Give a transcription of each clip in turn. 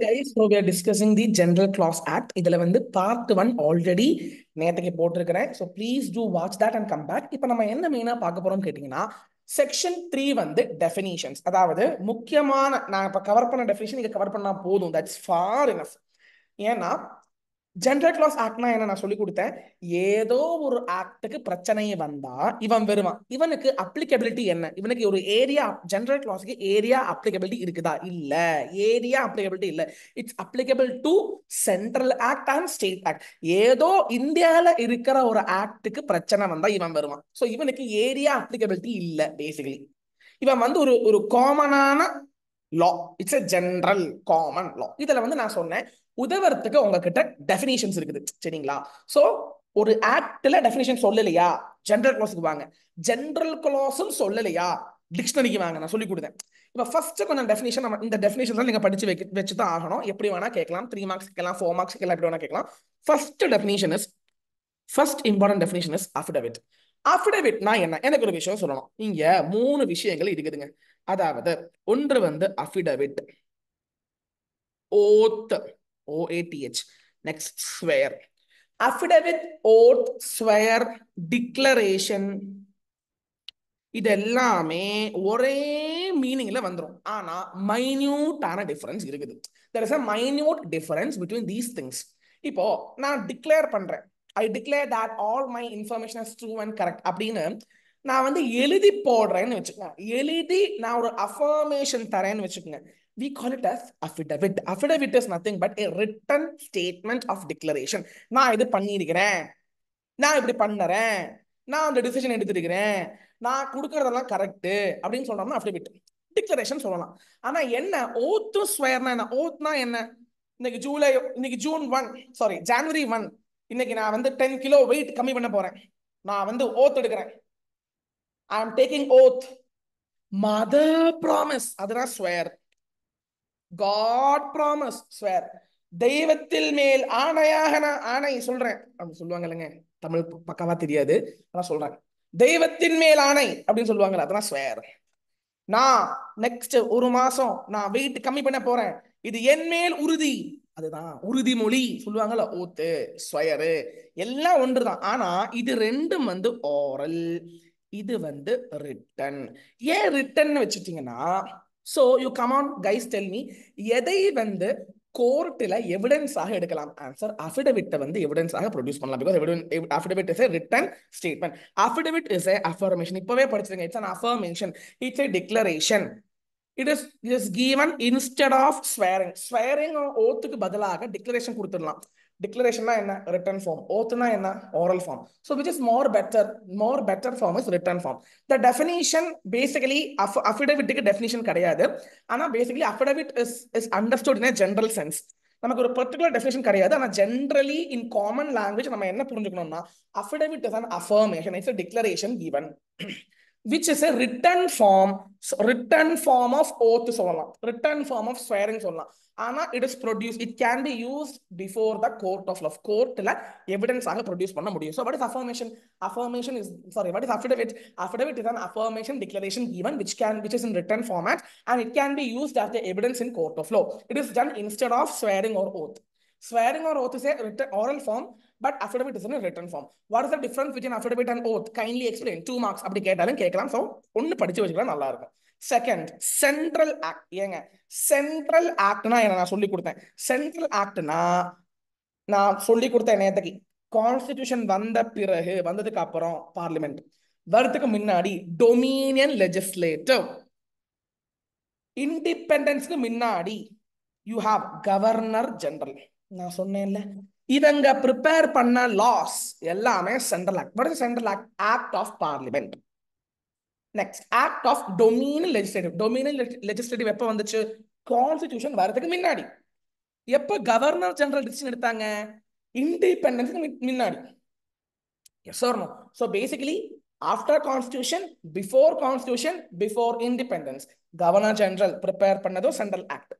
guys, so we are discussing the General Clause வந்து part one already நேற்றுக்கு போட்டிருக்கிறேன் so please do watch that and come back இப்போ நம்ம என்ன மெயினாக பார்க்க போகிறோம்னு கேட்டீங்கன்னா செக்ஷன் த்ரீ வந்து டெஃபினிஷன்ஸ் அதாவது முக்கியமான நான் இப்போ கவர் பண்ண டெஃபினிஷன் இங்கே கவர் பண்ணா போதும் தட்ஸ் ஃபார் இனஃப் ஏன்னா ஜென்ரல் கிளாஸ் ஆக்ட்னா என்ன நான் சொல்லி கொடுத்தேன் ஏதோ ஒரு ஆக்டுக்கு பிரச்சனை வந்தா இவன் வருவான் இவனுக்கு அப்ளிகபிலிட்டி என்ன இவனுக்கு ஒரு ஏரியா ஜென்ரல் கிளாஸ்க்கு ஏரியா அப்ளிகபிலிட்டி இருக்குதா இல்ல ஏரியா அப்ளிகபிலிட்டி இல்ல it's applicable to central act and state act ஏதோ இந்தியாவில இருக்கிற ஒரு ஆக்டுக்கு பிரச்சனை வந்தா இவன் வருவான் ஸோ இவனுக்கு ஏரியா அப்ளிகபிலிட்டி இல்ல பேசிக்கலி இவன் வந்து ஒரு ஒரு காமனான law it's a general common law இதில் வந்து நான் சொன்னேன் உதவுறதுக்கு உங்ககிட்ட டெஃபினேஷன்ஸ் இருக்குது சரிங்களா ஸோ ஒரு ஆக்டில் டெஃபினேஷன் சொல்லலையா ஜென்ரல் க்ளாஸுக்கு வாங்க ஜென்ரல் க்ளாஸும் சொல்லலையா டிக்ஷனரிக்கு வாங்க நான் சொல்லி கொடுத்தேன் இப்போ ஃபர்ஸ்ட் கொஞ்சம் டெஃபினேஷன் நம்ம இந்த டெஃபினேஷன் தான் நீங்கள் படிச்சு வைக்க வச்சு தான் ஆகணும் எப்படி வேணா கேட்கலாம் த்ரீ மார்க்ஸ் கேட்கலாம் ஃபோர் மார்க்ஸ் கேட்கலாம் எப்படி வேணா கேட்கலாம் first definition is first important definition is affidavit அஃபிடவிட்னா என்ன எனக்கு ஒரு விஷயம் சொல்லணும் இங்க மூணு விஷயங்கள் இருக்குதுங்க அதாவது ஒன்று வந்து affidavit oath O A T H next swear affidavit oath swear declaration இது எல்லாமே ஒரே மீனிங்ல வந்துடும் ஆனா மைன்யூட்டான டிஃபரன்ஸ் இருக்குது there is a minute difference between these things இப்போ நான் டிக்ளேர் பண்றேன் I declare that all my information is true and correct அப்படின்னு நான் வந்து எழுதி போடுறேன்னு வச்சுக்கோங்க எழுதி நான் ஒரு அஃபர்மேஷன் தரேன்னு வச்சுக்கோங்க we call it as affidavit affidavit is nothing but a written statement of declaration நான் இது பண்ணியிருக்கிறேன் நான் இப்படி பண்ணுறேன் நான் அந்த டிசிஷன் எடுத்துருக்கிறேன் நான் கொடுக்கறதெல்லாம் கரெக்டு அப்படின்னு சொன்னோம்னா அஃபிடவிட் டிக்ளரேஷன் சொல்லலாம் ஆனா என்ன ஓத்து ஸ்வயர்னா என்ன ஓத்னா என்ன இன்னைக்கு ஜூலை இன்னைக்கு June one sorry January one இன்னைக்கு நான் வந்து டென் கிலோ வெயிட் கம்மி பண்ண போறேன் நான் வந்து ஓத் எடுக்கிறேன் I am taking oath mother promise அதுதான் ஸ்வேர் காட் ப்ராமிஸ் ஸ்வேர் தெய்வத்தில் மேல் ஆணையாக நான் ஆணை சொல்றேன் அப்படின்னு சொல்லுவாங்க இல்லைங்க தமிழ் பக்கவா தெரியாது அதான் சொல்றேன் தெய்வத்தின் மேல் ஆணை அப்படின்னு சொல்லுவாங்கல்ல அதெல்லாம் ஸ்வேர் நான் நெக்ஸ்ட் ஒரு மாசம் நான் வெயிட் கம்மி பண்ண போறேன் இது என் மேல் உறுதி அதுதான் உறுதிமொழி சொல்லுவாங்கல்ல ஓத்து ஸ்வயரு எல்லாம் ஒன்று தான் ஆனா இது ரெண்டும் வந்து ஓரல் இது வந்து ரிட்டன் ஏன் ரிட்டன் வச்சுட்டீங்கன்னா so you come on guys tell me எதை வந்து கோர்ட்டில் எவிடன்ஸாக எடுக்கலாம் ஆன்சர் அஃபிடவிட்டை வந்து எவிடன்ஸாக ப்ரொடியூஸ் பண்ணலாம் because evidence affidavit is a written statement affidavit is a affirmation இப்போவே படிச்சிருங்க it's an affirmation it's a declaration it is is given instead of swearing swearing ஓத்துக்கு பதிலாக டிக்ளரேஷன் கொடுத்துடலாம் டிக்ளரேஷன்னா என்ன ரிட்டர்ன் ஃபார்ம் ஓத்துனா என்ன oral form so which is more better more better form is written form the definition basically of அஃபிடவிட்டுக்கு definition கிடையாது ஆனால் basically affidavit is is understood in general sense நமக்கு ஒரு பர்டிகுலர் டெஃபினேஷன் கிடையாது ஆனால் ஜென்ரலி இன் common language நம்ம என்ன புரிஞ்சுக்கணும்னா affidavit is an affirmation it's declaration given which is a written form, written form of oath solemn, written form of swearing solemn. Ana, it is produced, it can be used before the court of law. Court evidence aga produce panna mudiyum. So what is affirmation? Affirmation is, sorry, what is affidavit? Affidavit is an affirmation declaration given which can, which is in written format and it can be used as the evidence in court of law. It is done instead of swearing or oath. Swearing or oath is a written oral form but affidavit is written form what is the difference between affidavit and oath kindly explain two marks அப்படி கேட்டாலும் கேட்கலாம் so ஒன்று படிச்சு வச்சுக்கலாம் நல்லா இருக்கும் second central act ஏங்க central ஆக்ட்னா என்ன நான் சொல்லி கொடுத்தேன் சென்ட்ரல் ஆக்ட்னா நான் சொல்லி கொடுத்தேன் நேற்றுக்கு கான்ஸ்டிடியூஷன் வந்த பிறகு வந்ததுக்கு அப்புறம் பார்லிமெண்ட் வரதுக்கு முன்னாடி டொமினியன் லெஜிஸ்லேட்டிவ் இண்டிபெண்டன்ஸ்க்கு முன்னாடி யூ ஹாவ் கவர்னர் ஜெனரல் நான் சொன்னேன்ல இதங்க ப்ரிப்பேர் பண்ண லாஸ் எல்லாமே central act what is central act act of parliament next act of dominion legislative dominion legislative எப்போ வந்துச்சு கான்ஸ்டிடியூஷன் வரதுக்கு முன்னாடி எப்போ கவர்னர் ஜெனரல் டிசிஷன் எடுத்தாங்க இண்டிபெண்டன்ஸ்க்கு முன்னாடி yes or no so basically after constitution before constitution before independence governor general prepare பண்ணதும் central act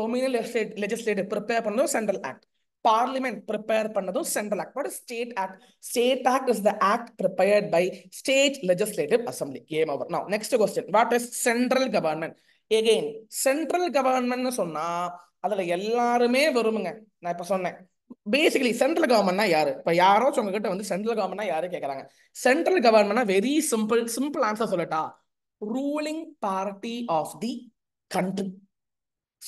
dominion legislative prepare பண்ணதும் சென்ட்ரல் ஆக்ட் பார்லிமெண்ட் ப்ரிப்பேர் பண்ணதும் central act not state act state act is the act prepared by state legislative assembly game over now next question what is central government again central கவர்மெண்ட்னு சொன்னா அதுல எல்லாருமே வருமுங்க நான் இப்ப சொன்னேன் basically central கவர்மெண்ட்னா யாரு இப்ப யாரோ உங்ககிட்ட வந்து சென்ட்ரல் கவர்மெண்ட்னா யாரு கேக்குறாங்க சென்ட்ரல் கவர்மெண்ட்னா வெரி சிம்பிள் சிம்பிள் ஆன்சர் சொல்லட்டா ruling party of the country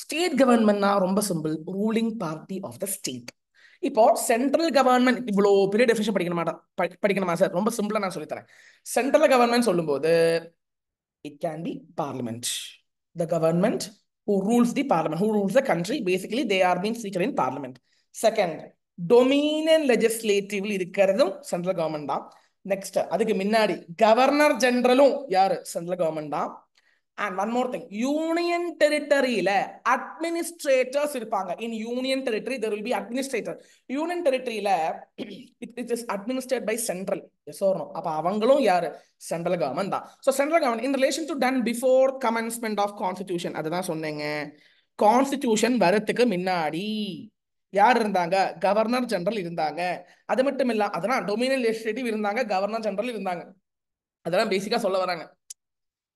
state கவர்மெண்ட்னா ரொம்ப simple ruling party of the state இப்போ சென்ட்ரல் கவர்மெண்ட் இவ்வளோ பெரிய டெஃபிஷன் படிக்கணும் மாட்டேன் படிக்கணுமா சார் ரொம்ப சிம்பிளாக நான் சொல்லித்தரேன் சென்ட்ரல் கவர்மெண்ட் சொல்லும்போது it can be parliament the government who rules the parliament who rules the country basically they are mean speaker in parliament second dominion லெஜிஸ்லேட்டிவ்ல இருக்கிறதும் சென்ட்ரல் கவர்மெண்ட் தான் நெக்ஸ்ட் அதுக்கு முன்னாடி கவர்னர் ஜெனரலும் யாரு சென்ட்ரல் கவர்மெண்ட் தான் and one more thing union டெரிட்டரியில administrators இருப்பாங்க in union territory there will be administrator union டெரிட்டரியில it it is administrate by central எஸ் வரணும் அப்போ அவங்களும் யார் சென்ட்ரல் கவர்மெண்ட் தான் so central government in relation to done before commencement of constitution அதுதான் சொன்னேங்க கான்ஸ்டிடியூஷன் வரத்துக்கு முன்னாடி யார் இருந்தாங்க கவர்னர் ஜெனரல் இருந்தாங்க அது மட்டும் இல்லை அதெல்லாம் டொமினல் லெஜிஸ்லேட்டிவ் இருந்தாங்க கவர்னர் ஜெனரல் இருந்தாங்க அதெல்லாம் பேசிக்காக சொல்ல வராங்க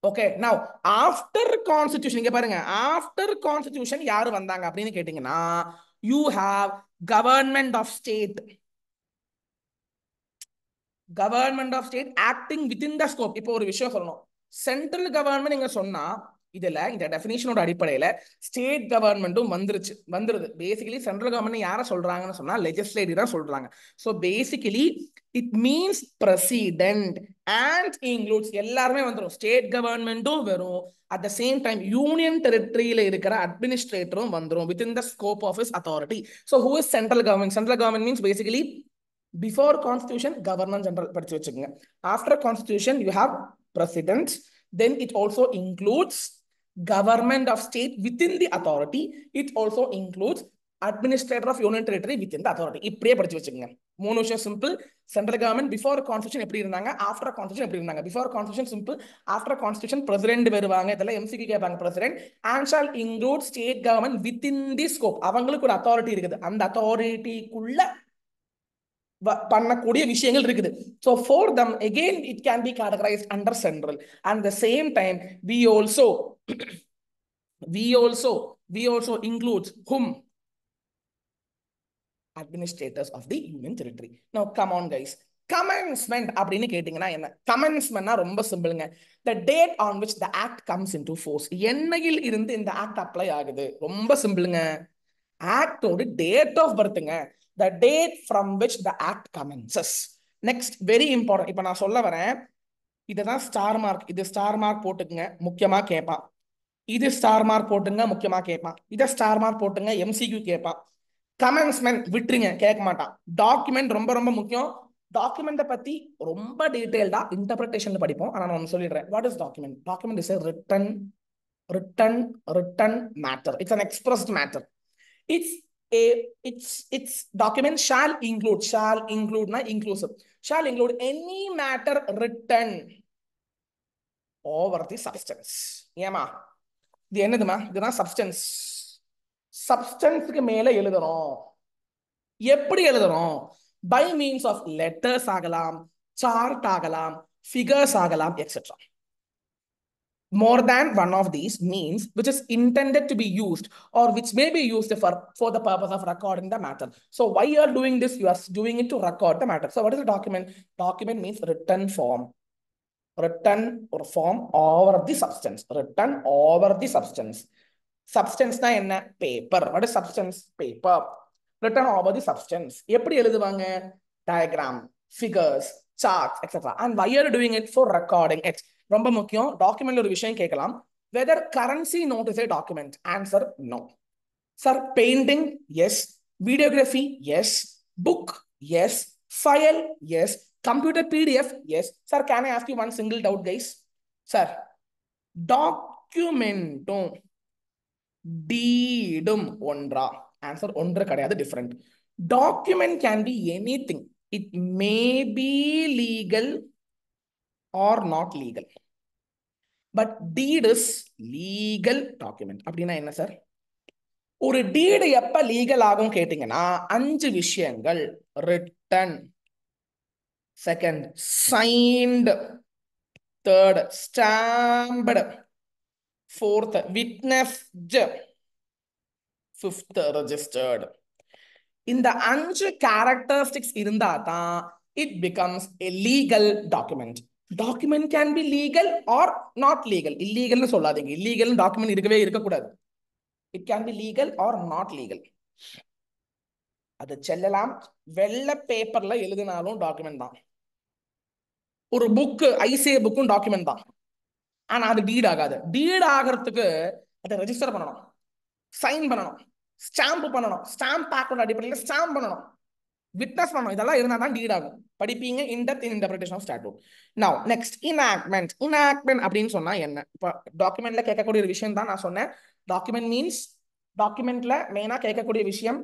ஓகே நவ் ஆஃப்டர் கான்ஸ்டியூஷன் இங்க பாருங்க ஆஃப்டர் கான்ஸ்டியூஷன் யாரு வந்தாங்க அப்படின்னு கேட்டீங்கன்னா you have government of state government of state acting with in the scope இப்போ ஒரு விஷயம் சொல்லணும் சென்ட்ரல் கவர்மெண்ட் இங்க சொன்னா இதுல இந்த டெஃபினேஷனோட அடிப்படையில ஸ்டேட் கவர்மெண்ட்டும் வந்துருச்சு வந்துருது பேசிக்கலி சென்ட்ரல் கவர்மெண்ட் யாரை சொல்றாங்கன்னு சொன்னா லெஜிஸ்லேட்டி தான் சொல்றாங்க so basically it means president and includes எல்லாருமே வந்துடும் ஸ்டேட் கவர்மெண்ட்டும் வரும் at the same time union டெரிட்டரியில இருக்கிற அட்மினிஸ்ட்ரேட்டரும் வந்துடும் with in the scope of his authority so who is central government central government means basically before constitution governor general படிச்சு வச்சுக்கோங்க after constitution you have president then it also includes government of state within the authority. It also includes administrator of union territory with இந்த authority இப்படியே படிச்சு வச்சுக்கோங்க மூணு விஷயம் simple central government before constitution எப்படி இருந்தாங்க ஆஃப்டர் கான்ஸ்டியூஷன் எப்படி இருந்தாங்க before constitution simple after constitution president வருவாங்க இதெல்லாம் எம்சிக்கு கேட்பாங்க president and shall include state government with in the scope அவங்களுக்கு ஒரு அத்தாரிட்டி இருக்குது அந்த அத்தாரிட்டிக்குள்ள பண்ணக்கூடிய விஷயங்கள் இருக்குது so for them again it can be categorised under central and the same time we also we also, we also includes whom? Administrators of the union territory. Now, come on guys. Commencement அப்படின்னு கேட்டீங்கன்னா என்ன கமென்ஸ்மெண்ட்னா ரொம்ப சிம்பிளுங்க the date on which the act comes into force என்னையில் இருந்து இந்த act apply ஆகுது ரொம்ப சிம்பிளுங்க ஆக்டோட டேட் ஆஃப் பர்த்துங்க the date from which the act commences next very important இப்போ நான் சொல்ல வரேன் இதை தான் ஸ்டார் மார்க் இது ஸ்டார் மார்க் போட்டுக்குங்க முக்கியமாக கேட்பான் இது ஸ்டார் மார்க் போட்டுங்க முக்கியமா கேட்பான் இதை ஸ்டார் மார்க் போட்டுங்க எம்சிக்யூ கேட்பான் கமெண்ட்ஸ்மென்ட் விட்டுருங்க கேட்க மாட்டான் டாக்குமெண்ட் ரொம்ப ரொம்ப முக்கியம் டாக்குமெண்ட பத்தி ரொம்ப டீட்டெயில்டா இன்டர்பிரேஷன் படிப்போம் ஆனா நான் சொல்லிடுறேன் what is document document is written written written matter it's an expressed matter it's ஏமா இது என்னதுமா இதுதான் சப்ஸ்டன்ஸ் சப்ஸ்டன்ஸுக்கு மேலே எழுதுறோம் எப்படி எழுதுறோம் பை மீன்ஸ் ஆஃப் லெட்டர்ஸ் ஆகலாம் சார்ட் ஆகலாம் ஃபிகர்ஸ் ஆகலாம் etcetera more than one of these means which is intended to be used or which may be used for for the purpose of recording the matter so why are doing this you are doing it to record the matter so what is document document means written form written or form over the substance written over the substance substance na enna paper what is substance paper written over the substance eppadi எழுதுவாங்க diagram figures charts etc and why are you doing it for recording it romba mukkiyam document la oru vishayam kekkalam whether currency note is a document answer no sir painting yes videography yes book yes file yes Computer PDF, yes. Sir, can I ask you one single doubt, guys? Sir, documentum, deedum, ஒன்றா. Answer ஒன்று கடையாது different. Document can be anything. It may be legal or not legal. But deed is legal document அப்படின்னா என்ன sir ஒரு deed எப்ப legal ஆகும் கேட்டீங்கன்னா அஞ்சு விஷயங்கள் written Second, signed. Third, stamped. Fourth, witnessed. Fifth registered இந்த அஞ்சு கேரக்டரிஸ்டிக்ஸ் இருந்தா தான் it becomes a legal document document can be legal or not legal இல்லீகல்னு சொல்லாதீங்க இல்லீகல் டாக்குமெண்ட் இருக்கவே இருக்கக்கூடாது it can be legal or not legal அது செல்லலாம் வெள்ளை பேப்பர்ல எழுதினாலும் டாக்குமெண்ட் தான் ஒரு புக்கு ஐசிஐ புக்கும் டாக்குமெண்ட் தான் ஆனா அது டீட் ஆகாது டீட் ஆகிறதுக்கு அதை ரெஜிஸ்டர் பண்ணணும் சைன் பண்ணணும் ஸ்டாம்ப் பண்ணணும் ஸ்டாம்ப் பேக்கோட அடிப்படையில் ஸ்டாம்ப் பண்ணணும் விட்னஸ் பண்ணணும் இதெல்லாம் இருந்தால் தான் டீட் ஆகும் படிப்பீங்க in-depth in interpretation of statute now next enactment enactment அப்படின்னு சொன்னா என்ன இப்போ டாக்குமெண்ட்ல கேட்கக்கூடிய விஷயம் தான் நான் சொன்னேன் டாக்குமெண்ட் மீன்ஸ் டாக்குமெண்ட்ல மெயினாக கேட்கக்கூடிய விஷயம்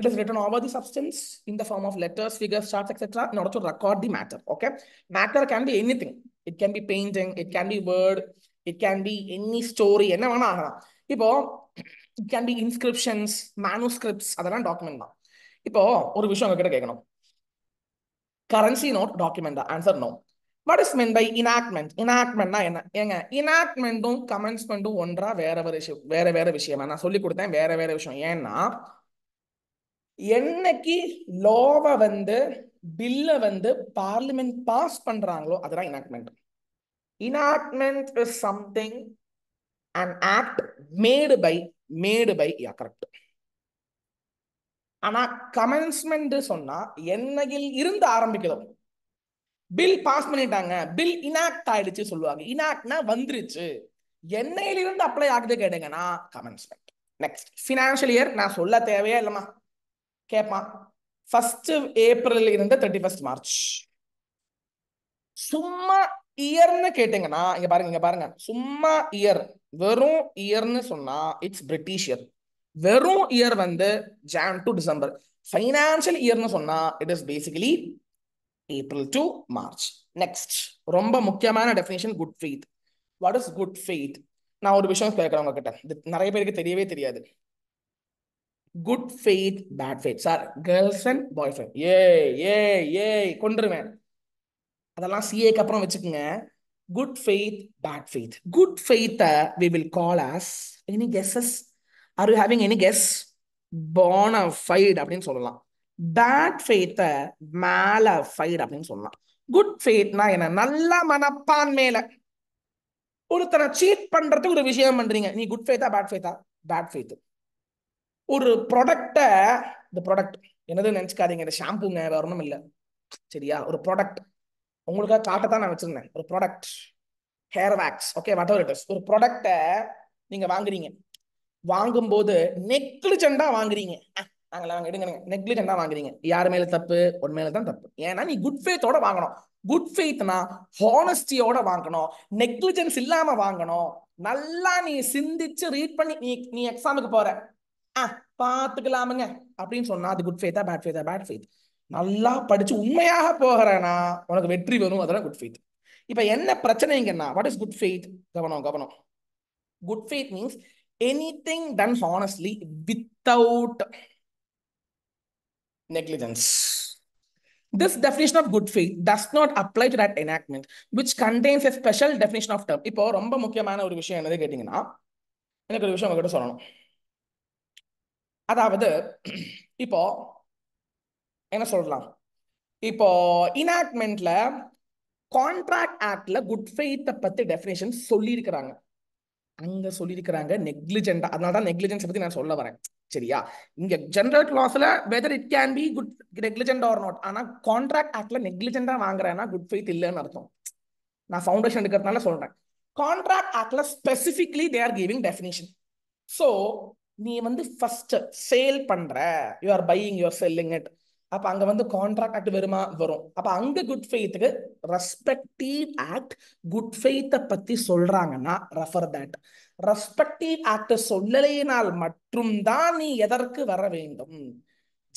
It is written over the substance in the form of letters, figures, charts, etc. in order to record the matter. Okay. Matter can be anything. It can be painting, it can be word, it can be any story. என்ன வேணா ஆகலாம் இப்போ it can be inscriptions manuscripts அதெல்லாம் document தான் இப்போ ஒரு விஷயம் உங்ககிட்ட கேட்கணும் currency note document answer no what is mean by enactment இனாக்மெண்ட்னா என்ன ஏங்க இனாக்மெண்ட்டும் கமெண்ட்ஸ்மெண்ட்டும் ஒன்றா வேற வேற விஷயம் வேற வேற விஷயமா நான் சொல்லி கொடுத்தேன் வேற வேற விஷயம் ஏன்னா என்னைக்கு லோவை வந்து பில்லை வந்து பார்லிமெண்ட் பாஸ் பண்றாங்களோ அதுதான் enactment enactment is something and act made by made by yeah correct ஆனா கமென்ஸ்மெண்ட் சொன்னா என்னையில் இருந்து ஆரம்பிக்கிறோம் பில் பாஸ் பண்ணிட்டாங்க பில் இனாக்ட் ஆயிடுச்சு சொல்லுவாங்க இனாக்ட்னா வந்துருச்சு என்னையிலிருந்து அப்ளை ஆகுது கேட்டுங்கன்னா கமென்ஸ்மெண்ட் நெக்ஸ்ட் ஃபினான்ஷியல் இயர் நான் சொல்ல தேவையே இல்லமா கேப்பான் ஃபர்ஸ்ட் ஏப்ரல் இருந்து தேர்ட்டி ஃபர்ஸ்ட் மார்ச் சும்மா இயர்னு கேட்டீங்கன்னா இங்க பாருங்க இங்க பாருங்க சும்மா இயர் வெறும் இயர்னு சொன்னா இட்ஸ் பிரிட்டிஷ் இயர் வெறும் இயர் வந்து ஜான் டு டிசம்பர் ஃபைனான்சியல் இயர்னு சொன்னா it is basically April to March next ரொம்ப முக்கியமான definition good faith what is good faith நான் ஒரு விஷயம் கேட்குறேன் உங்ககிட்ட இது நிறைய பேருக்கு தெரியவே தெரியாது good faith bad faith sir girls and boyfriend ஏ ஏ ஏ கொண்டுருவேன் அதெல்லாம் சிஏக்கு அப்புறம் வச்சுக்கோங்க good faith bad faith good ஃபெய்த்தை we will call as any guesses are you having any guess bona fide அப்படின்னு சொல்லலாம் பேட் ஃபெய்த்தை மேல ஃபைட் அப்படின்னு சொல்லலாம் குட் ஃபெய்த்னா என்ன நல்ல மனப்பான்மையில ஒருத்தனை சீட் பண்றதுக்கு ஒரு விஷயம் பண்றீங்க நீ குட் ஃபெய்த்தா பேட் ஃபெய்த்தா பேட் ஃபெய்த்து ஒரு ப்ராடக்டை இந்த ப்ராடக்ட் என்னது நினச்சிக்காதீங்க இந்த ஷாம்புங்க வேற ஒன்றும் இல்லை சரியா ஒரு ப்ராடக்ட் உங்களுக்காக காட்ட தான் நான் வச்சிருந்தேன் ஒரு product hair wax okay whatever it is ஒரு ப்ராடக்டை நீங்கள் வாங்குறீங்க வாங்கும்போது நெக்லிஜெண்டாக வாங்குறீங்க நாங்களே வாங்க எடுங்க நெக்லிஜெண்டா வாங்குறீங்க யார் மேல தப்பு உன் மேல தான் தப்பு ஏன்னா நீ குட் ஃபேத்தோட வாங்கணும் குட் ஃபேத்னா ஹானஸ்டியோட வாங்கணும் நெக்லிஜென்ஸ் இல்லாம வாங்கணும் நல்லா நீ சிந்திச்சு ரீட் பண்ணி நீ நீ எக்ஸாமுக்கு போற பாத்துக்கலாமுங்க அப்படின்னு சொன்னா அது குட் ஃபேத்தா பேட் ஃபேத்தா பேட் ஃபேத் நல்லா படிச்சு உண்மையாக போகிறேன்னா உனக்கு வெற்றி வரும் அதெல்லாம் குட் ஃபேத் இப்ப என்ன பிரச்சனைங்கன்னா வாட் இஸ் குட் ஃபேத் கவனம் கவனம் good faith means anything done honestly without negligence This definition of good faith does not apply to that enactment, which contains a special definition of term. இப்போ ரொம்ப முக்கியமான ஒரு விஷயம் என்னது கேட்டீங்கன்னா எனக்கு ஒரு விஷயம் உங்ககிட்ட சொல்லணும் அதாவது இப்போ என்ன சொல்லலாம் இப்போ இனாக்மெண்ட்ல கான்ட்ராக்ட் ஆக்ட்ல குட் ஃபெய்த்தை பத்தி டெஃபினேஷன் சொல்லியிருக்கிறாங்க அங்க சொல்லியிருக்கிறாங்க நெக்லிஜென்டா அதனால தான் நெக்லிஜென்ஸ் பத்தி நான் சொல்ல வரேன் சரியா இங்க ஜென்ரல் கிளாஸ்ல whether it can be good negligent or not ஆனா கான்ட்ராக்ட் ஆக்ட்ல நெக்லிஜென்டா வாங்குறேன்னா குட் ஃபெய்த் இல்லைன்னு அர்த்தம் நான் ஃபவுண்டேஷன் எடுக்கிறதுனால சொல்றேன் கான்ட்ராக்ட் ஆக்ட்ல specifically they are giving definition so நீ வந்து ஃபர்ஸ்ட் சேல் பண்ற you are buying you are selling it அப்ப அங்க வந்து கான்ட்ராக்ட் வெறுமா வருமா வரும் அப்ப அங்க குட் ஃபெய்த்துக்கு ரெஸ்பெக்டிவ் ஆக்ட் குட் ஃபெய்த்தை பத்தி சொல்றாங்கன்னா ரெஃபர் தட் ரெஸ்பெக்டிவ் ஆக்ட் சொல்லலையினால் மட்டும்தான் நீ எதற்கு வர வேண்டும்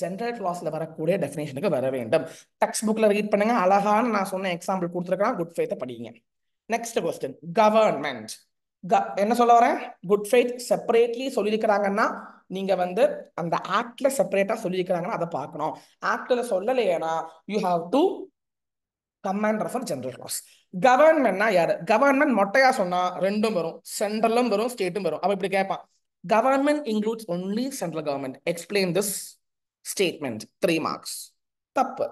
ஜென்ரல் கிளாஸ்ல வரக்கூடிய டெஃபினேஷனுக்கு வர வேண்டும் டெக்ஸ்ட் புக்ல ரீட் பண்ணுங்க அழகான நான் சொன்ன எக்ஸாம்பிள் கொடுத்துருக்கேன் குட் ஃபெய்த்தை படிங்க நெக்ஸ்ட் கொஸ்டின் கவர்மெண்ட் என்ன சொல்ல வரேன் குட் ஃபைட் செப்பரேட்லி சொல்லியிருக்கிறாங்கன்னா நீங்கள் வந்து அந்த ஆக்ட்ல செப்பரேட்டா சொல்லியிருக்கிறாங்கன்னா அதை பார்க்கணும் ஆக்டில் சொல்லலையேனா you have to command refer general clause கவர்மெண்ட்னா யாரு கவர்மெண்ட் மொட்டையா சொன்னா ரெண்டும் வரும் சென்ட்ரலும் வரும் ஸ்டேட்டும் வரும் அவன் இப்படி கேட்பான் government includes only central government explain this statement three marks தப்பு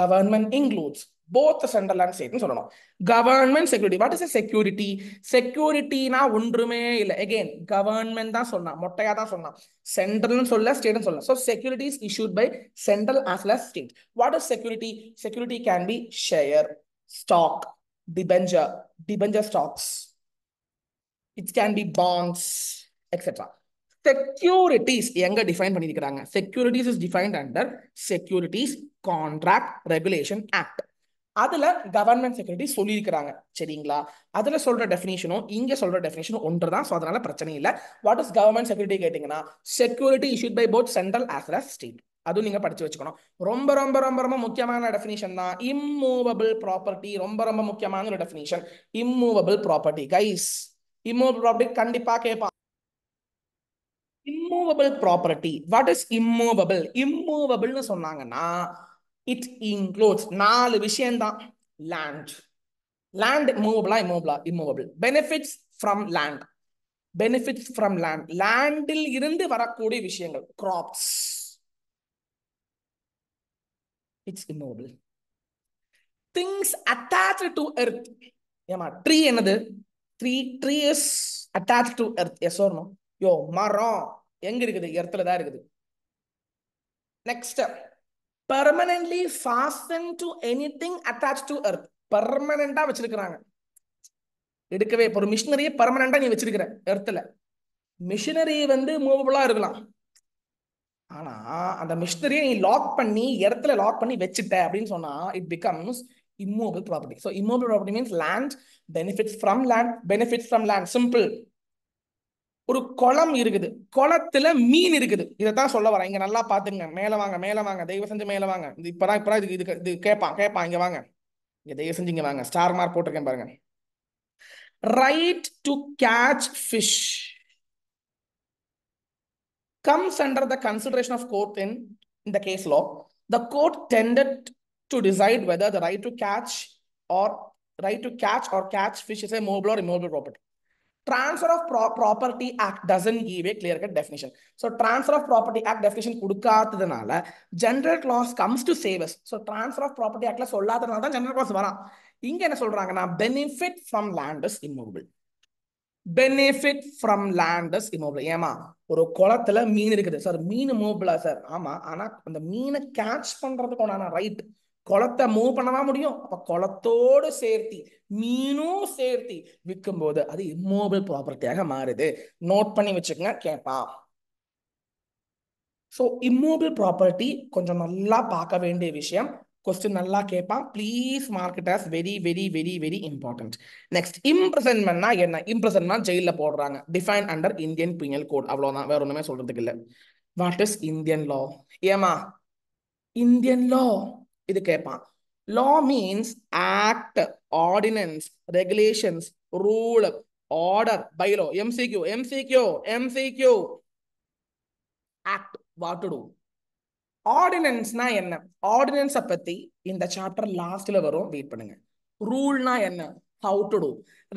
கவர்மெண்ட் இன்க்ளூட்ஸ் போத் சென்ட்ரல் சேர்த்துன்னு சொல்லணும் government security what is security செக்யூரிட்டினா ஒன்றுமே இல்லை எகெயின் கவர்மெண்ட் தான் சொன்னான் மொட்டையா தான் சொன்னான் சென்ட்ரல்னு சொல்ல ஸ்டேட்னு சொல்லலாம் so security is issued by central as well state what is security security can be share stock debenture debenture stocks it's can be bonds etcetera securities எங்க டிஃபைன் பண்ணியிருக்கிறாங்க securities is defined under securities contract regulation act அதுல government secretary சொல்லியிருக்கிறாங்க சரிங்களா அதுல சொல்ற டெஃபினேஷனும் இங்க சொல்ற டெஃபினேஷனும் ஒன்று தான் ஸோ அதனால பிரச்சனை இல்லை வாட் இஸ் கவர்மெண்ட் செக்யூரிட்டி கேட்டீங்கன்னா security issued by both central as as state அதுவும் நீங்க படிச்சு வச்சுக்கணும் ரொம்ப ரொம்ப ரொம்ப ரொம்ப முக்கியமான டெஃபினேஷன் தான் இம்மூவபிள் ப்ராப்பர்ட்டி ரொம்ப ரொம்ப முக்கியமான ஒரு definition immovable property guys immovable property கண்டிப்பா கேட்பான் immovable property what is immovable இம்மூவபிள்னு சொன்னாங்கன்னா இட் இன்க்ளூட்ஸ் நாலு விஷயம்தான் லேண்ட் லேண்ட் இம்மூவபிளா இம்மூவபிளா immovable benefits from land benefits from land லேண்டில் இருந்து வரக்கூடிய விஷயங்கள் crops it's immovable things attach to earth ஏமா ட்ரீ என்னது three tree is attach to earth yes or no யோ மரம் எங்க இருக்குது எர்த்துல தான் இருக்குது next permanently fasten to anything attach to earth பர்மனண்டா வச்சிருக்கிறாங்க எடுக்கவே ஒரு மிஷினரியை பர்மனண்டா நீ வச்சிருக்கிற எர்த்தில் மிஷினரி வந்து மூவபுளா இருக்கலாம் ஆனா அந்த மிஷினரியை நீ லாக் பண்ணி இடத்துல லாக் பண்ணி வச்சுட்ட அப்படின்னு சொன்னா it becomes immovable property so immovable property means land benefits from land benefits from land simple ஒரு குளம் இருக்குது குளத்துல மீன் இருக்குது இதைத்தான் சொல்ல வரேன் இங்க நல்லா பாத்துங்க மேல வாங்க மேல வாங்க தயவு செஞ்சு மேல வாங்க இது இப்பதான் இப்பதான் இது இது இது கேட்பான் கேட்பான் இங்க வாங்க இங்க தயவு செஞ்சு இங்க வாங்க ஸ்டார் மார்க் போட்டிருக்கேன் பாருங்க right to catch fish comes under the consideration of court in, in the case law, the court tended to decide whether the right to catch or right to catch or catch fish is a movable or immovable property. Transfer of property act doesn't give a clear cut definition so transfer of property act definition കൊടുക്കാത്തതിനാല general clause comes to saves so transfer of property ஆக்டில் சொல்லாததுனால தான் general clause வரான் இங்கே என்ன சொல்றாங்கன்னா benefit from land is immovable benefit from land is immovable ஏமா ஒரு குளத்துல மீன் இருக்குது சார் மீன் மூவபிளா சார் ஆமா ஆனா அந்த மீனை கேட்ச் பண்றதுக்கு உண்டான ரைட் குளத்தை மூவ் பண்ணதான் முடியும் அப்ப குளத்தோடு சேர்த்தி மீனும் சேர்த்தி விற்கும் போது அது இம்மோபிள் ப்ராப்பர்ட்டியாக மாறுது நோட் பண்ணி வச்சுக்கங்க கேட்பான் ஸோ இம்மோபிள் ப்ராப்பர்ட்டி கொஞ்சம் நல்லா பார்க்க வேண்டிய விஷயம் கொஸ்டின் நல்லா கேட்பான் please mark it as very very very very important next இம்ப்ரெசன்மெண்ட்னா என்ன இம்ப்ரெசன்ட்னா ஜெயிலில் போடுறாங்க define under Indian penal code அவ்வளோதான் வேற ஒன்றுமே சொல்றதுக்கு இல்லை வாட் இஸ் இந்தியன் லா ஏமா இந்தியன் லா இது கேட்பான் law means act ordinance regulations rule order bylaw MCQ MCQ MCQ act what to do ஆர்டினன்ஸ்னா என்ன ஆர்டினன்ஸை பத்தி இந்த சாப்டர் லாஸ்ட்ல வரும் வெயிட் பண்ணுங்க ரூல்னா என்ன ஹவு டு டூ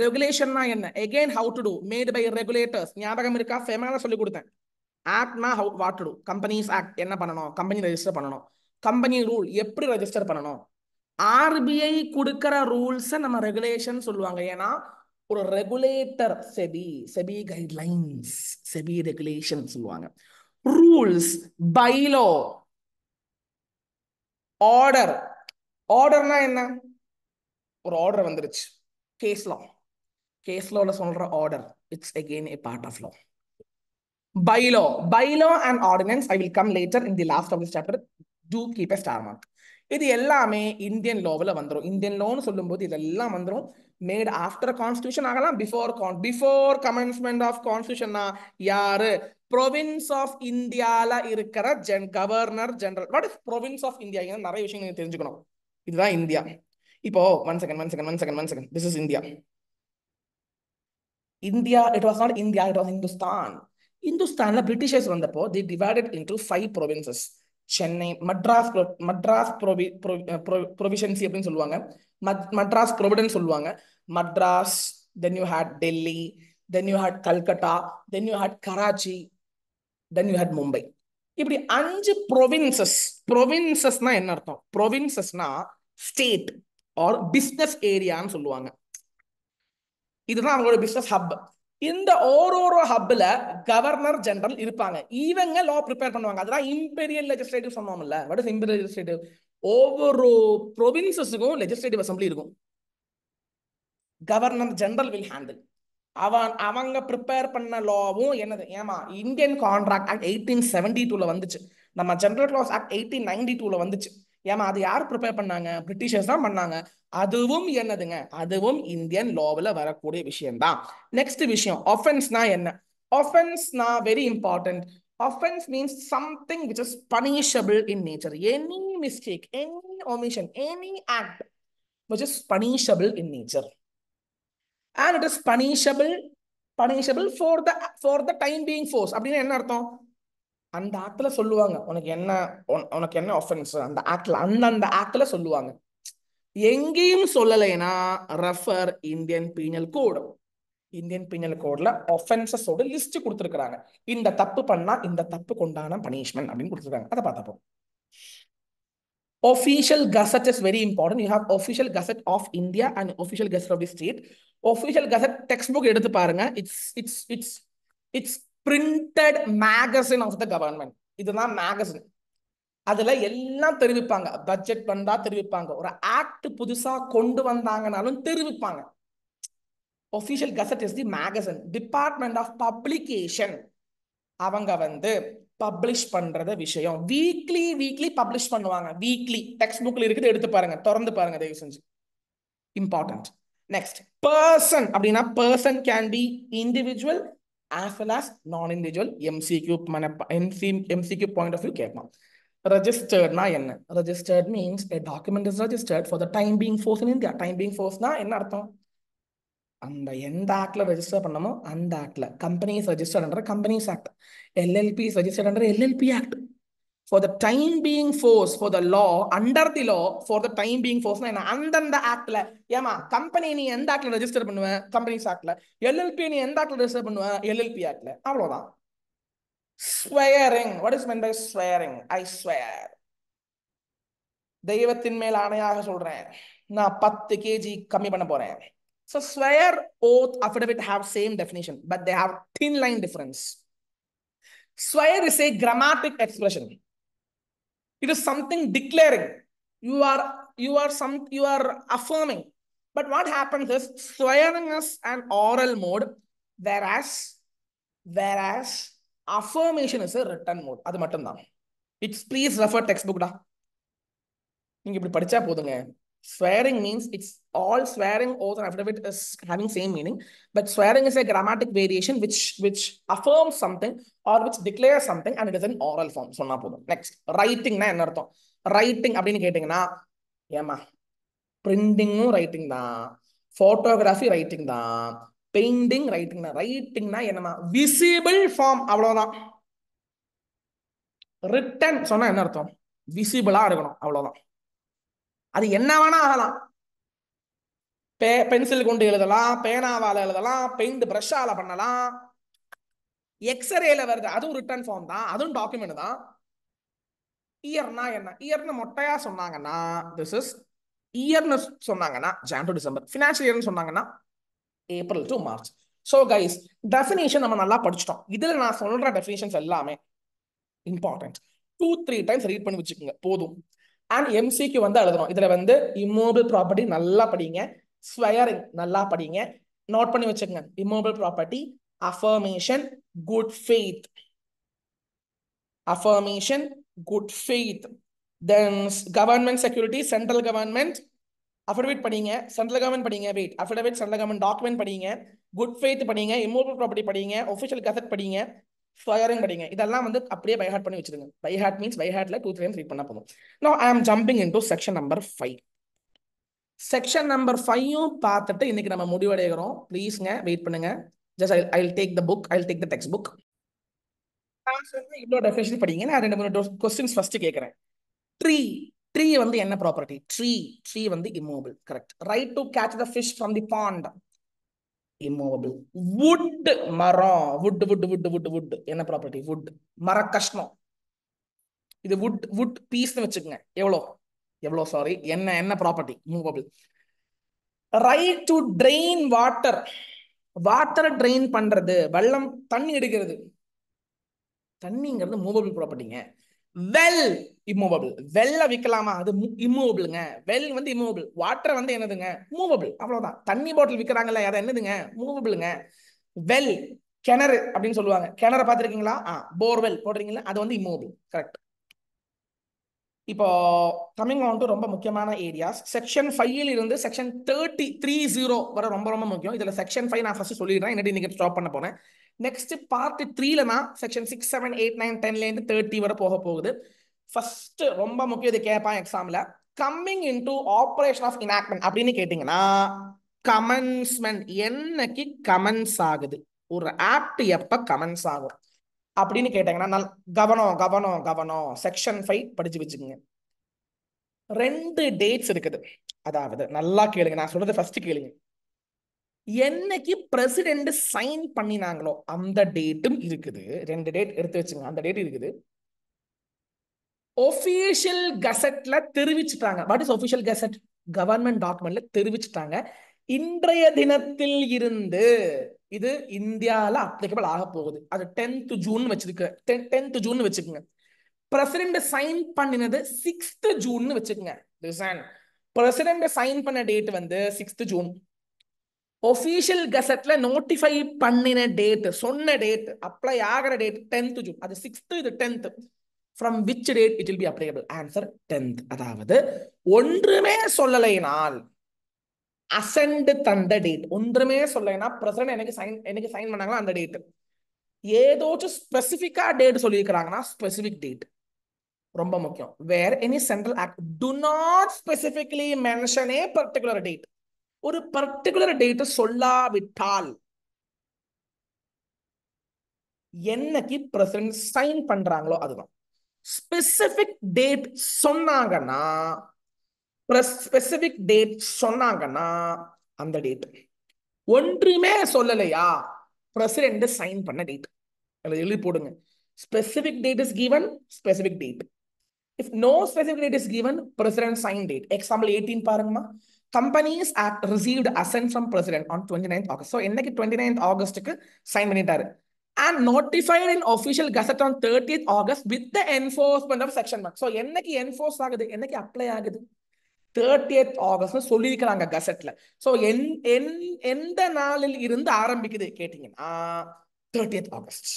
ரெகுலேஷன்னா என்ன again how to do made by regulators ஞாபகம் இருக்கா ஃபெமனா சொல்லி கொடுத்தேன் ஆக்ட்னா how what to do companies act என்ன பண்ணணும் கம்பெனி ரெஜிஸ்டர் பண்ணணும் கம்பெனி ரூல் எப்படி ரெஜிஸ்டர் பண்ணணும் ஆர்பிஐ கொடுக்கற ரூல்ஸை நம்ம ரெகுலேஷன் சொல்லுவாங்க ஏன்னா ஒரு regulator SEBI SEBI guidelines SEBI regulation சொல்லுவாங்க ரூல்ஸ் பைலோ ஆர்டர் ஆர்டர்னா என்ன ஒரு ஆர்டர் வந்துருச்சு கேஸ் லா கேஸ் லோல சொல்ற order it's again a part of law bylaw bylaw and ordinance I will come later in the last of this chapter to keep a star mark இது எல்லாமே Indian லோவில் வந்துடும் Indian லோன்னு சொல்லும்போது இதெல்லாம் வந்துடும் made after constitution ஆகலாம் before con before commencement of கான்ஸ்டியூஷன்னா யாரு ப்ரொவின்ஸ் ஆஃப் இந்தியாவில் இருக்கிற gen governor general what is province of India நிறைய விஷயம் நீங்க தெரிஞ்சுக்கணும் இதுதான் இந்தியா இப்போ one second one second one second one second this is India India it was not India it was Hindustan இந்துஸ்தான்ல பிரிட்டிஷர்ஸ் வந்தப்போ they divided into five provinces Chennai Madras Madras ப்ரொவி presidency அப்படின்னு சொல்லுவாங்க மட்ராஸ் ப்ரொவிடன் சொல்லுவாங்க Madras then you had Delhi then you had Calcutta then you had Karachi then you had Mumbai இப்படி அஞ்சு provinces ப்ரொவின்சஸ்னா என்ன அர்த்தம் ப்ரொவின்சஸ்னா ஸ்டேட் ஆர் பிஸ்னஸ் ஏரியான்னு சொல்லுவாங்க இதுதான் அவங்களோட பிஸ்னஸ் ஹப் இந்த ஓரோரோ ஹப்ல கவர்னர் ஜெனரல் இருப்பாங்க இவங்க லா ப்ரிப்பேர் பண்ணுவாங்க அதான் இம்பீரியல் லெஜிஸ்லேட்டிவ் சொன்னோம்ல வாட் இஸ் இம்பீரியல் லெஜிஸ்லேட்டிவ் ஒவ்வொரு ப்ரொவின்சஸுக்கும் லெஜிஸ்லேட்டிவ் அசம்பிளி இருக்கும் கவர்னர் ஜெனரல் வில் ஹேண்டில் அவன் அவங்க ப்ரிப்பேர் பண்ண லாவும் என்னது ஏமா Indian contract act eighteen seventy டூல வந்துச்சு நம்ம general laws act eighteen ninety டூல வந்துச்சு ஏமா அது யார் ப்ரிப்பேர் பண்ணாங்க பிரிட்டிஷர்ஸ் தான் பண்ணாங்க அதுவும் என்னதுங்க அதுவும் இந்தியன் லாவில் வரக்கூடிய விஷயம்தான் நெக்ஸ்ட் விஷயம் ஒஃபென்ஸ்னா என்ன ஒஃபென்ஸ்னா very important offense means something which is punishable in nature any mistake any omission any act which is punishable in nature and it is punishable punishable for the for the time being force அப்படின்னா என்ன அர்த்தம் அந்த ஆக்ட்ல சொல்லுவாங்க உனக்கு என்ன உனக்கு என்ன offence அந்த ஆக்ட்ல அந்த அந்த ஆக்ட்ல சொல்லுவாங்க எங்கேயும் சொல்லலைன்னா refer Indian penal code Indian penal கோடில் ஒஃபென்சஸோட லிஸ்ட் கொடுத்துருக்குறாங்க இந்த தப்பு பண்ணா இந்த தப்பு கொண்டான பனிஷ்மெண்ட் அப்படின்னு கொடுத்துருக்காங்க அதை பார்த்தப்போ official gazette is very important you have official gazette of India and official gazette of the state official gazette textbook எடுத்து பாருங்க it's it's it's it's printed magazine of the government இதுதான் magazine அதுல எல்லாம் தெரிவிப்பாங்க budget வந்தா தெரிவிப்பாங்க ஒரு act புதுசா கொண்டு வந்தாங்கனாலும் தெரிவிப்பாங்க official gazette is the magazine department of publication அவங்க வந்து பப்ளிஷ் பண்றத விஷயம் வீக்லி வீக்லி பப்ளிஷ் பண்ணுவாங்க வீக்லி டெக்ஸ்ட் புக்ல இருக்குது எடுத்து பாருங்க திறந்து பாருங்க தயவு செஞ்சு இம்பார்ட்டன்ட் நெக்ஸ்ட் பர்சன் அப்படின்னா person can be individual as well as non-individual MCQ, MC, MCQ point of view கேட்கலாம் ரெஜிஸ்டர்ட்னா என்ன registered means a document is registered for the time being force in India time being ஃபோர்ஸ்னா என்ன அர்த்தம் அந்த எந்த ஆக்ட்ல ரெஜிஸ்டர் பண்ணமோ அந்த ஆக்ட்ல companies register under companies act LLP registered under LLP act for the time being force for the law under the law for the time being ஃபோர்ஸ்னா என்ன அந்தந்த ஆக்ட்ல ஏமா கம்பெனி நீ எந்த ஆக்ட்ல ரெஜிஸ்டர் பண்ணுவேன் கம்பெனிஸ் ஆக்ட்ல எல்எல்பி நீ எந்த ஆக்ட்ல ரெஜிஸ்டர் பண்ணுவேன் எல்எல்பி ஆக்ட்ல அவ்வளவுதான் swearing what is meant by swearing I swear தெய்வத்தின் மேல் ஆணையாக சொல்றேன் நான் பத்து கேஜி கம்மி பண்ண போறேன் so swear oath affidavit have same definition but they have thin line difference swear is a grammatic expression It is something declaring. You are you are some you are affirming. But what happens is swearing is an oral mode, whereas whereas affirmation is a written mode. அது மட்டும்தான் it's please refer text புக்டா நீங்க இப்படி படிச்சா போதுங்க Swearing means it's all swearing oath and affidavit is having same meaning, but swearing is a grammatic variation which which affirms something or which declares something and it is an oral form. சொன்னா போதும் next na என்ன அர்த்தம் writing writing கேட்டிங்கன்னா ஏமா பிரிண்டிங்கும் writing தான் photography writing தான் painting writing தான் ரைட்டிங்னா என்னன்னா விசிபிள் ஃபார்ம் அவ்வளோதான் ரிட்டன் சொன்னா என்ன அர்த்தம் விசிபிளா இருக்கணும் அவ்வளோதான் அது என்ன வேணா ஆகலாம் பே பென்சில் கொண்டு எழுதலாம் பேனாவால் எழுதலாம் பெயிண்ட் ப்ரஷ்ஷால் பண்ணலாம் எக்ஸ்ரேல வருது அதுவும் ரிட்டர்ன் ஃபார்ம் தான் அதுவும் டாக்குமெண்ட் தான் இயர்னா என்ன இயர்னு மொட்டையா சொன்னாங்கன்னா திஸ் இஸ் இயர்னு சொன்னாங்கன்னா ஜான் டு டிசம்பர் ஃபினான்ஷியல் இயர்னு சொன்னாங்கன்னா April to March so guys definition நம்ம நல்லா படிச்சிட்டோம் இதில் நான் சொல்ற டெஃபினேஷன்ஸ் எல்லாமே important two three times read பண்ணி வச்சுக்கோங்க போதும் அண்ட் எம்சிக்கு வந்து எழுதணும் இதுல வந்து இம்மோபிள் ப்ராப்பர்ட்டி நல்லா படிங்க ஸ்வயரிங் நல்லா படிங்க நோட் பண்ணி வச்சுக்கங்க immovable property affirmation good faith affirmation good faith then government security central government affidavit படிங்க சென்ட்ரல் கவர்மெண்ட் படிங்க wait affidavit central government document படிங்க குட் ஃபெய்த் படிங்க இம்மோபிள் ப்ராப்பர்ட்டி படிங்க ஒஃபிஷியல் கசட் படிங்க ஸ்லயரும் கிடைங்க இதெல்லாம் வந்து அப்படியே பை ஹார்ட் பண்ணி வச்சிருங்க பை ஹார்ட் மீன்ஸ் பை ஹார்ட்ல டூ த்ரீ ரீட் பண்ணா போதும் no I am jumping in to section number five section number ஃபைவும் பார்த்துட்டு இன்னைக்கு நம்ம முடிவடைகிறோம் ப்ளீஸ்ங்க வெயிட் பண்ணுங்க just I I take the book I take the text book இவ்வளோ டெஃபினேஷன் படிங்க நான் ரெண்டு மூணு கொஸ்டின்ஸ் ஃபர்ஸ்ட் கேட்குறேன் ட்ரீ ட்ரீ வந்து என்ன ப்ராப்பர்ட்டி ட்ரீ ட்ரீ வந்து immovable correct right to catch the fish from the bond immovable wood மரம் wood wood wood wood wood என்ன ப்ராப்பர்ட்டி வுட் மர கஷ்டம் இது வுட் வுட் பீஸ்னு வச்சுக்கோங்க எவ்வளோ எவ்வளோ சாரி என்ன என்ன property movable right to drain water வாட்டரை ட்ரெயின் பண்ணுறது வெள்ளம் தண்ணி எடுக்கிறது தண்ணிங்கிறது மூவபிள் ப்ராப்பர்ட்டிங்க வெல் இம்மூவபிள் வெள்ளை விற்கலாமா அது இம்மூவபிளுங்க வெல் வந்து இம்மூவபிள் வாட்டர் வந்து என்னதுங்க மூவபிள் அவ்வளவுதான் தண்ணி பாட்டில் விற்கிறாங்கல்ல அதை என்னதுங்க மூவபிளுங்க வெல் கிணறு அப்படின்னு சொல்லுவாங்க கிணறு பார்த்துருக்கீங்களா ஆ போர்வெல் போடுறீங்களா அது வந்து இம்மூவபிள் கரெக்ட் இப்போ கம்மிங் ஆன் டு ரொம்ப முக்கியமான ஏரியாஸ் செக்ஷன் ஃபைவ்ல இருந்து செக்ஷன் தேர்ட்டி த்ரீ ஜீரோ வர ரொம்ப ரொம்ப முக்கியம் இதில் செக்ஷன் ஃபைவ் நான் ஃபர்ஸ்ட் சொல்லிடுறேன் என்னடி நீங்கள் ஸ்டாப் பண்ண போறேன் நெக்ஸ்ட் பார்ட் த்ரீல நான் section six seven eight nine டென்லேருந்து தேர்ட்டி வர போக போகுது ஃபர்ஸ்ட் ரொம்ப முக்கியம் இது கேட்பான் எக்ஸாம்ல coming to operation of enactment அப்படின்னு கேட்டீங்கன்னா கமென்ஸ்மெண்ட் என்னைக்கு கமன்ஸ் ஆகுது ஒரு ஆக்ட் எப்ப கமன்ஸ் ஆகும் அப்படின்னு கேட்டீங்கன்னா கவனம் கவனம் கவனம் செக்ஷன் ஃபைவ் படிச்சு வச்சுக்கோங்க ரெண்டு டேட்ஸ் இருக்குது அதாவது நல்லா கேளுங்க நான் சொல்றது ஃபர்ஸ்ட் கேளுங்க என்னைக்கு பிரசிடென்ட் சைன் பண்ணினாங்களோ அந்த டேட்டும் இருக்குது ரெண்டு டேட் எடுத்து வச்சுங்க அந்த டேட் இருக்குது ஒபிஷியல் கசட்ல தெரிவிச்சுட்டாங்க what is official gazette government டாக்குமெண்ட்ல தெரிவிச்சுட்டாங்க இன்றைய தினத்தில் இருந்து இது இந்தியாவில் அப்ளிகபிள் ஆக போகுது அது டென்த் ஜூன் வச்சிருக்க டென்த் ஜூன் வச்சுக்கோங்க பிரசிடென்ட் சைன் பண்ணினது சிக்ஸ்த் ஜூன் வச்சுக்கோங்க பிரசிடென்ட் சைன் பண்ண டேட் வந்து சிக்ஸ்த் ஜூன் ஒஃபீஷியல் கசட்ல நோட்டிஃபை பண்ணின டேட் சொன்ன டேட் அப்ளை ஆகிற டேட் டென்த் ஜூன் அது சிக்ஸ்த் இது tenth from which date it will be applicable answer tenth அதாவது ஒன்றுமே சொல்லலைனால் அசண்ட் தந்த டேட் ஒன்றுமே சொல்லலைன்னா பிரசிடண்ட் எனக்கு சைன் எனக்கு சைன் பண்ணாங்களா அந்த டேட் ஏதோச்சும் ஸ்பெசிஃபிக்காக டேட் சொல்லியிருக்கிறாங்கன்னா ஸ்பெசிஃபிக் டேட் ரொம்ப முக்கியம் வேற any central act to not specifically mention a particular date ஒரு பர்டிகுலர் டேட்டை சொல்லாவிட்டால் என்னைக்கு பிரசிடண்ட் சைன் பண்றாங்களோ அதுதான் ஸ்பெசிபிக் டேட் சொன்னாங்கன்னா ஸ்பெசிபிக் டேட் சொன்னாங்கன்னா அந்த டேட் ஒன்றுமே சொல்லலையா பிரசிடென்ட் சைன் பண்ண டேட் எழுதி போடுங்க specific date is given specific date if no specific date is given president sign date example eighteen பாருங்கம்மா companies act received assent from president on twenty ninth August so என்னைக்கு twenty ninth ஆகஸ்ட்டுக்கு sign பண்ணிட்டாரு and notified in official gazette on 30th August with the enforcement of section 1. So என்னைக்கு enforce ஆகுது என்னைக்கு apply ஆகுது thirty eighth August சொல்லியிருக்கிறாங்க கசட்ல so என் என் எந்த நாளில் இருந்து ஆரம்பிக்குது கேட்டீங்கன்னா தேர்ட்டி எய்த் ஆகஸ்ட்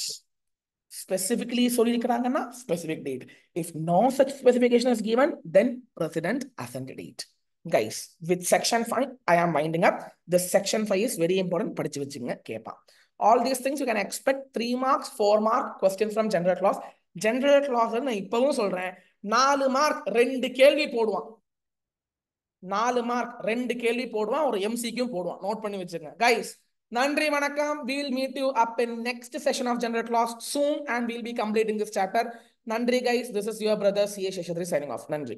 ஸ்பெசிஃபிக்லி சொல்லியிருக்கிறாங்கன்னா specific date if no such specification is given then president assent date guys with section five I am winding up the section five is very important படிச்சு வச்சுங்க கேட்பான் all these things you can expect three marks four mark question from general class general class நான் இப்பவும் சொல்றேன் நாலு mark ரெண்டு கேள்வி போடுவான் நாலு மார்க் ரெண்டு கேள்வி போடுவான் ஒரு எம்சிக்கும் போடுவான் நோட் பண்ணி வச்சிருங்க கைஸ் நன்றி வணக்கம் we'll meet you up in next session of general class soon and we'll be completing this chapter நன்றி guys this is your brother C A Seshadri signing off நன்றி